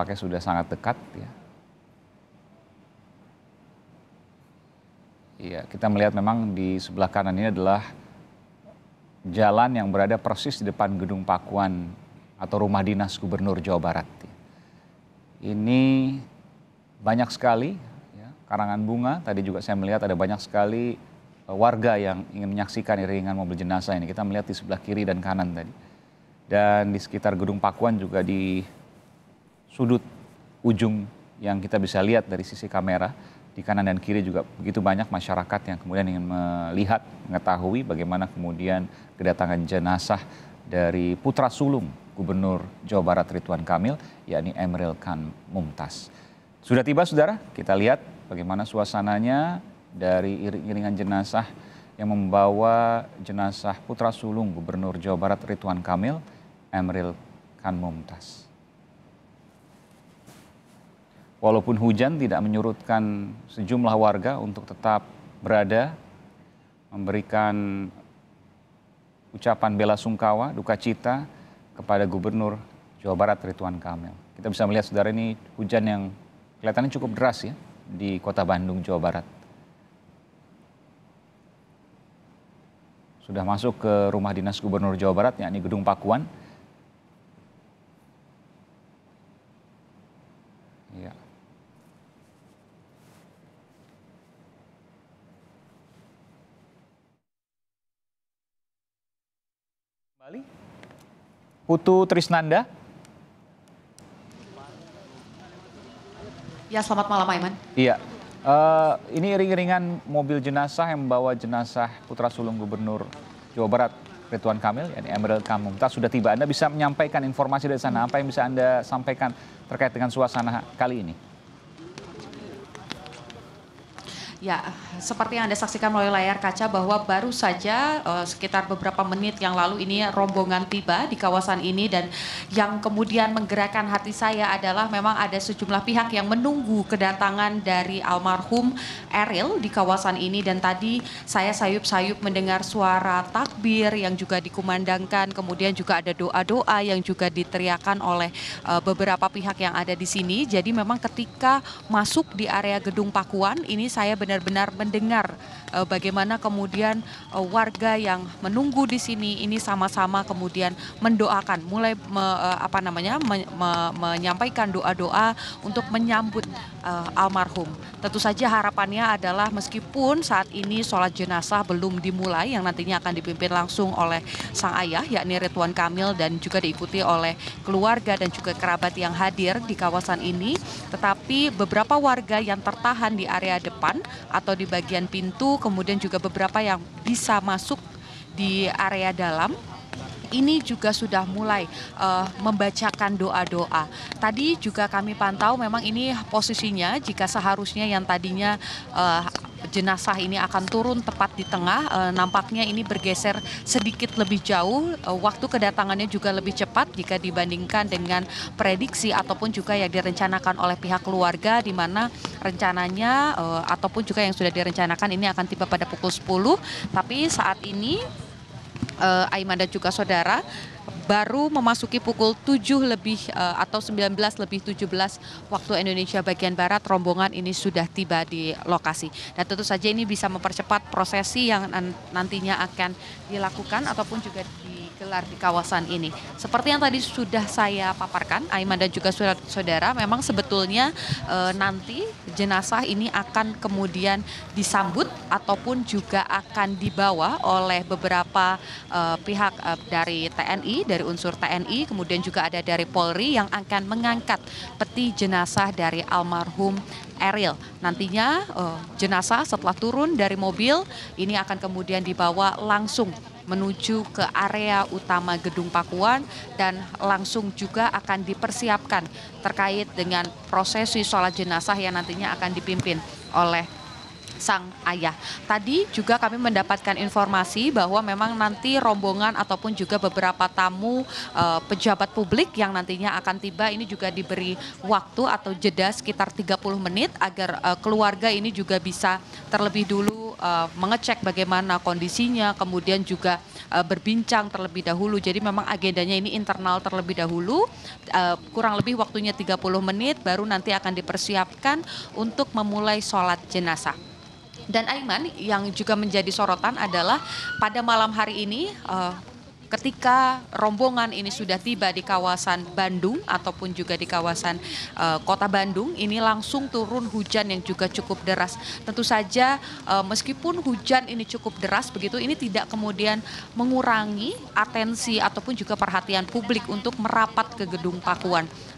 tampaknya sudah sangat dekat ya. Iya, kita melihat memang di sebelah kanan ini adalah jalan yang berada persis di depan gedung Pakuan atau rumah dinas Gubernur Jawa Barat. Ya. Ini banyak sekali ya, karangan bunga. Tadi juga saya melihat ada banyak sekali e, warga yang ingin menyaksikan iringan mobil jenazah ini. Kita melihat di sebelah kiri dan kanan tadi. Dan di sekitar gedung Pakuan juga di sudut ujung yang kita bisa lihat dari sisi kamera di kanan dan kiri juga begitu banyak masyarakat yang kemudian ingin melihat, mengetahui bagaimana kemudian kedatangan jenazah dari putra sulung Gubernur Jawa Barat Ridwan Kamil, yakni Emril Khan Mumtaz. Sudah tiba saudara, kita lihat bagaimana suasananya dari iring-iringan jenazah yang membawa jenazah putra sulung Gubernur Jawa Barat Ridwan Kamil, Emril Khan Mumtaz walaupun hujan tidak menyurutkan sejumlah warga untuk tetap berada memberikan ucapan bela sungkawa, duka cita kepada Gubernur Jawa Barat Ridwan Kamil. Kita bisa melihat saudara ini hujan yang kelihatannya cukup deras ya di kota Bandung, Jawa Barat. Sudah masuk ke rumah dinas Gubernur Jawa Barat, yakni Gedung Pakuan. kembali. Putu Trisnanda. Ya, selamat malam Aiman. Iya. Uh, ini iring-iringan mobil jenazah yang membawa jenazah putra sulung Gubernur Jawa Barat Ridwan Kamil, yakni Emeril Kamumta sudah tiba. Anda bisa menyampaikan informasi dari sana, apa yang bisa Anda sampaikan terkait dengan suasana kali ini? Ya, seperti yang Anda saksikan melalui layar kaca bahwa baru saja uh, sekitar beberapa menit yang lalu ini rombongan tiba di kawasan ini dan yang kemudian menggerakkan hati saya adalah memang ada sejumlah pihak yang menunggu kedatangan dari almarhum Eril di kawasan ini dan tadi saya sayup-sayup mendengar suara takbir yang juga dikumandangkan kemudian juga ada doa-doa yang juga diteriakan oleh uh, beberapa pihak yang ada di sini. Jadi memang ketika masuk di area gedung Pakuan ini saya benar benar-benar mendengar uh, bagaimana kemudian uh, warga yang menunggu di sini ini sama-sama kemudian mendoakan mulai me, uh, apa namanya me, me, menyampaikan doa-doa untuk menyambut uh, almarhum. Tentu saja harapannya adalah meskipun saat ini sholat jenazah belum dimulai yang nantinya akan dipimpin langsung oleh sang ayah yakni Ridwan Kamil dan juga diikuti oleh keluarga dan juga kerabat yang hadir di kawasan ini, tetapi beberapa warga yang tertahan di area depan atau di bagian pintu, kemudian juga beberapa yang bisa masuk di area dalam ini juga sudah mulai uh, membacakan doa-doa. Tadi juga kami pantau memang ini posisinya jika seharusnya yang tadinya uh, jenazah ini akan turun tepat di tengah. E, nampaknya ini bergeser sedikit lebih jauh. E, waktu kedatangannya juga lebih cepat jika dibandingkan dengan prediksi ataupun juga yang direncanakan oleh pihak keluarga di mana rencananya e, ataupun juga yang sudah direncanakan ini akan tiba pada pukul 10. Tapi saat ini e, Aiman dan juga saudara baru memasuki pukul 7 lebih eh, atau 19 lebih 17 waktu Indonesia bagian Barat rombongan ini sudah tiba di lokasi. Dan tentu saja ini bisa mempercepat prosesi yang nantinya akan dilakukan ataupun juga di digelar di kawasan ini. Seperti yang tadi sudah saya paparkan, Aiman dan juga saudara, memang sebetulnya e, nanti jenazah ini akan kemudian disambut ataupun juga akan dibawa oleh beberapa e, pihak e, dari TNI, dari unsur TNI, kemudian juga ada dari Polri yang akan mengangkat peti jenazah dari almarhum Eril. Nantinya e, jenazah setelah turun dari mobil ini akan kemudian dibawa langsung menuju ke area utama Gedung Pakuan dan langsung juga akan dipersiapkan terkait dengan prosesi sholat jenazah yang nantinya akan dipimpin oleh sang ayah. Tadi juga kami mendapatkan informasi bahwa memang nanti rombongan ataupun juga beberapa tamu uh, pejabat publik yang nantinya akan tiba ini juga diberi waktu atau jeda sekitar 30 menit agar uh, keluarga ini juga bisa terlebih dulu uh, mengecek bagaimana kondisinya kemudian juga uh, berbincang terlebih dahulu. Jadi memang agendanya ini internal terlebih dahulu uh, kurang lebih waktunya 30 menit baru nanti akan dipersiapkan untuk memulai sholat jenazah. Dan Aiman yang juga menjadi sorotan adalah pada malam hari ini uh, ketika rombongan ini sudah tiba di kawasan Bandung ataupun juga di kawasan uh, kota Bandung ini langsung turun hujan yang juga cukup deras. Tentu saja uh, meskipun hujan ini cukup deras begitu ini tidak kemudian mengurangi atensi ataupun juga perhatian publik untuk merapat ke gedung Pakuan.